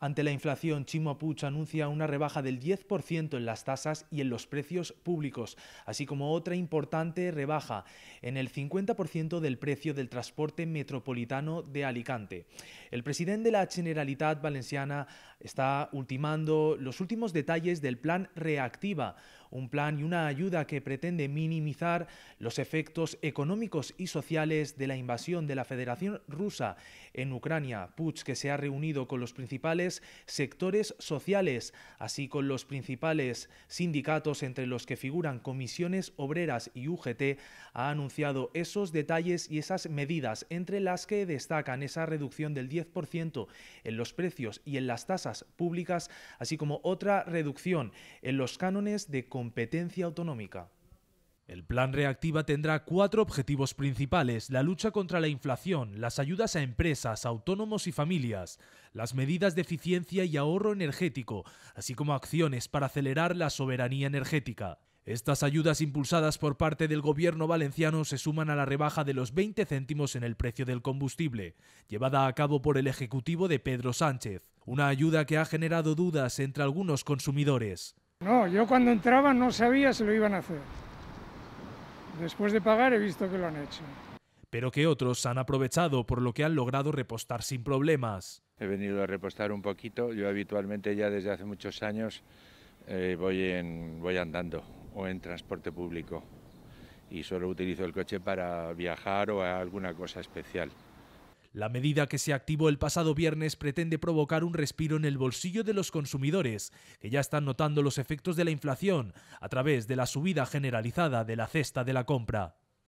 Ante la inflación, Chimo anuncia una rebaja del 10% en las tasas y en los precios públicos, así como otra importante rebaja en el 50% del precio del transporte metropolitano de Alicante. El presidente de la Generalitat Valenciana está ultimando los últimos detalles del plan Reactiva, un plan y una ayuda que pretende minimizar los efectos económicos y sociales de la invasión de la Federación Rusa en Ucrania. Putsch, que se ha reunido con los principales sectores sociales, así con los principales sindicatos entre los que figuran comisiones obreras y UGT, ha anunciado esos detalles y esas medidas, entre las que destacan esa reducción del 10% en los precios y en las tasas públicas, así como otra reducción en los cánones de competencia autonómica. El plan reactiva tendrá cuatro objetivos principales, la lucha contra la inflación, las ayudas a empresas, autónomos y familias, las medidas de eficiencia y ahorro energético, así como acciones para acelerar la soberanía energética. Estas ayudas impulsadas por parte del gobierno valenciano se suman a la rebaja de los 20 céntimos en el precio del combustible, llevada a cabo por el Ejecutivo de Pedro Sánchez, una ayuda que ha generado dudas entre algunos consumidores. No, yo cuando entraba no sabía si lo iban a hacer. Después de pagar he visto que lo han hecho. Pero que otros han aprovechado por lo que han logrado repostar sin problemas. He venido a repostar un poquito. Yo habitualmente ya desde hace muchos años eh, voy, voy andando o en transporte público y solo utilizo el coche para viajar o alguna cosa especial. La medida que se activó el pasado viernes pretende provocar un respiro en el bolsillo de los consumidores, que ya están notando los efectos de la inflación a través de la subida generalizada de la cesta de la compra.